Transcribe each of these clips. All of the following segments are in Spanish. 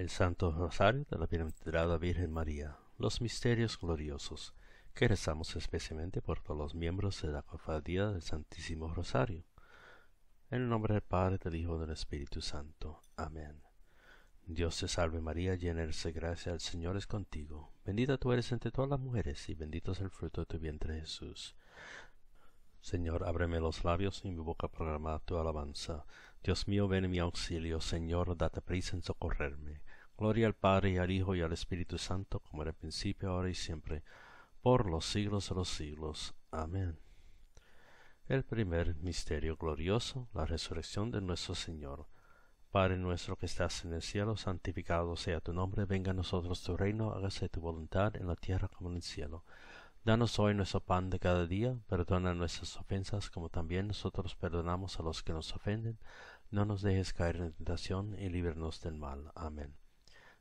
El Santo Rosario de la Bienaventurada Virgen María. Los misterios gloriosos que rezamos especialmente por todos los miembros de la cofradía del Santísimo Rosario. En el nombre del Padre, del Hijo y del Espíritu Santo. Amén. Dios te salve María, llena eres de gracia, el Señor es contigo. Bendita tú eres entre todas las mujeres y bendito es el fruto de tu vientre Jesús. Señor, ábreme los labios y mi boca proclamará tu alabanza. Dios mío, ven mi auxilio. Señor, date prisa en socorrerme. Gloria al Padre, y al Hijo, y al Espíritu Santo, como era el principio, ahora y siempre, por los siglos de los siglos. Amén. El primer misterio glorioso, la resurrección de nuestro Señor. Padre nuestro que estás en el cielo, santificado sea tu nombre, venga a nosotros tu reino, hágase tu voluntad en la tierra como en el cielo. Danos hoy nuestro pan de cada día, perdona nuestras ofensas como también nosotros perdonamos a los que nos ofenden, no nos dejes caer en tentación y líbranos del mal. Amén.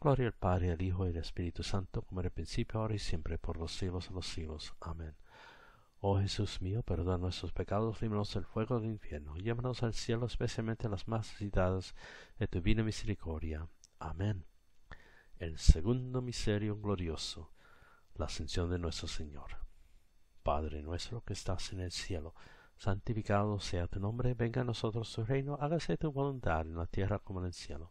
Gloria al Padre, al Hijo y al Espíritu Santo, como en el principio, ahora y siempre, por los siglos de los siglos. Amén. Oh Jesús mío, perdona nuestros pecados, líbranos del fuego del infierno, llévanos al cielo, especialmente a las más necesitadas de tu divina misericordia. Amén. El segundo misterio glorioso, la ascensión de nuestro Señor. Padre nuestro que estás en el cielo, santificado sea tu nombre, venga a nosotros tu reino, hágase tu voluntad en la tierra como en el cielo.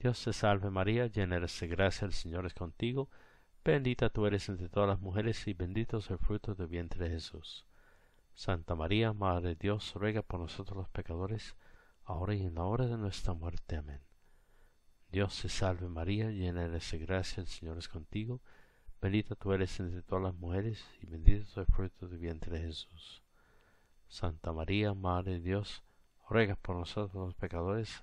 Dios te salve María, llena eres de gracia, el Señor es contigo, bendita tú eres entre todas las mujeres y bendito es el fruto de vientre Jesús. Santa María, Madre de Dios, ruega por nosotros los pecadores, ahora y en la hora de nuestra muerte. Amén. Dios te salve María, llena eres de gracia, el Señor es contigo, bendita tú eres entre todas las mujeres y bendito es el fruto de vientre Jesús. Santa María, Madre de Dios, ruega por nosotros los pecadores,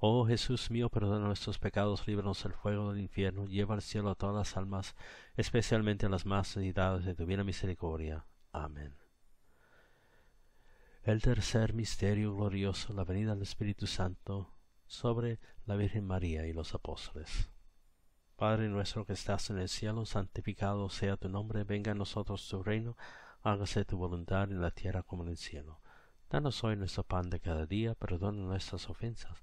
Oh Jesús mío, perdona nuestros pecados, líbranos del fuego del infierno, lleva al cielo a todas las almas, especialmente a las más necesitadas de tu divina misericordia. Amén. El tercer misterio glorioso, la venida del Espíritu Santo sobre la Virgen María y los apóstoles. Padre nuestro que estás en el cielo, santificado sea tu nombre, venga a nosotros tu reino, hágase tu voluntad en la tierra como en el cielo. Danos hoy nuestro pan de cada día, perdona nuestras ofensas,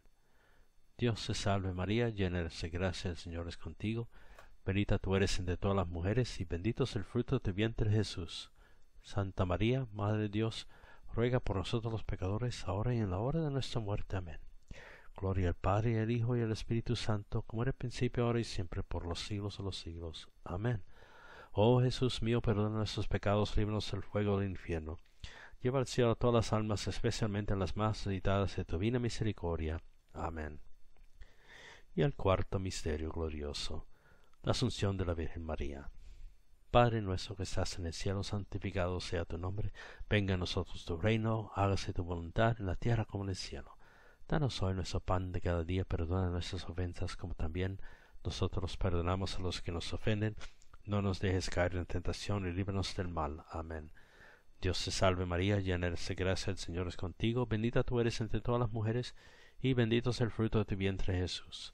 Dios te salve María, llena de gracia, el Señor es contigo. Bendita tú eres entre todas las mujeres, y bendito es el fruto de tu vientre Jesús. Santa María, Madre de Dios, ruega por nosotros los pecadores, ahora y en la hora de nuestra muerte. Amén. Gloria al Padre, al Hijo y al Espíritu Santo, como era el principio, ahora y siempre, por los siglos de los siglos. Amén. Oh Jesús mío, perdona nuestros pecados, líbranos del fuego del infierno. Lleva al cielo a todas las almas, especialmente a las más necesitadas de tu divina misericordia. Amén y el cuarto misterio glorioso, la asunción de la Virgen María. Padre nuestro que estás en el cielo, santificado sea tu nombre, venga a nosotros tu reino, hágase tu voluntad en la tierra como en el cielo. Danos hoy nuestro pan de cada día, perdona nuestras ofensas como también nosotros perdonamos a los que nos ofenden, no nos dejes caer en tentación y líbranos del mal. Amén. Dios te salve María, llena de gracia, el Señor es contigo, bendita tú eres entre todas las mujeres, y bendito es el fruto de tu vientre Jesús.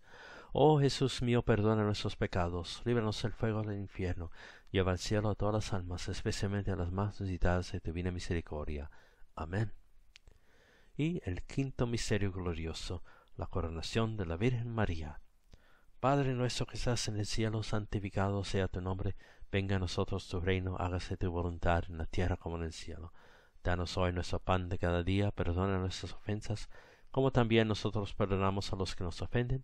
Oh Jesús mío, perdona nuestros pecados, líbranos del fuego del infierno, lleva al cielo a todas las almas, especialmente a las más necesitadas de tu divina misericordia. Amén. Y el quinto misterio glorioso, la coronación de la Virgen María. Padre nuestro que estás en el cielo, santificado sea tu nombre, venga a nosotros tu reino, hágase tu voluntad en la tierra como en el cielo. Danos hoy nuestro pan de cada día, perdona nuestras ofensas, como también nosotros perdonamos a los que nos ofenden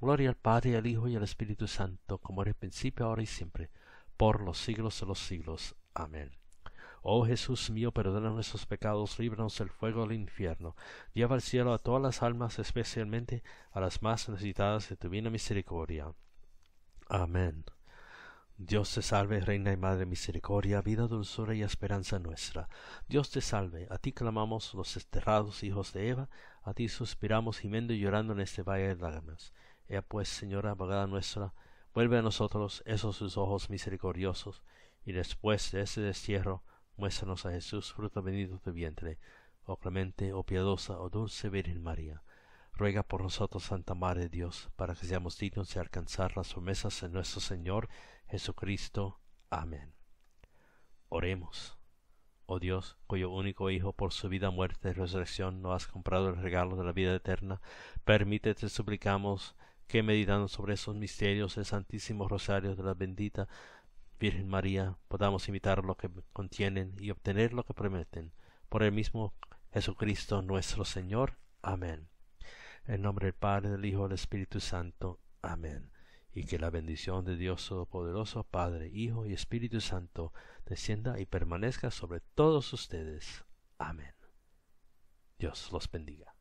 Gloria al Padre, al Hijo y al Espíritu Santo, como era el principio, ahora y siempre, por los siglos de los siglos. Amén. Oh Jesús mío, perdona nuestros pecados, líbranos del fuego del infierno, lleva al cielo a todas las almas, especialmente a las más necesitadas de tu divina misericordia. Amén. Dios te salve, Reina y Madre Misericordia, vida, dulzura y esperanza nuestra. Dios te salve, a ti clamamos los esterrados hijos de Eva, a ti suspiramos gimiendo y llorando en este valle de lágrimas. Ella pues, Señora abogada nuestra, vuelve a nosotros esos sus ojos misericordiosos, y después de ese destierro, muéstranos a Jesús, fruto bendito de tu vientre, oh clemente, oh piadosa, oh dulce Virgen María. Ruega por nosotros, Santa Madre de Dios, para que seamos dignos de alcanzar las promesas de nuestro Señor Jesucristo. Amén. Oremos. Oh Dios, cuyo único Hijo por su vida, muerte y resurrección no has comprado el regalo de la vida eterna, permítete, suplicamos, que meditando sobre esos misterios del Santísimo Rosario de la bendita Virgen María, podamos imitar lo que contienen y obtener lo que prometen. Por el mismo Jesucristo nuestro Señor. Amén. En nombre del Padre, del Hijo, y del Espíritu Santo. Amén. Y que la bendición de Dios Todopoderoso, Padre, Hijo y Espíritu Santo, descienda y permanezca sobre todos ustedes. Amén. Dios los bendiga.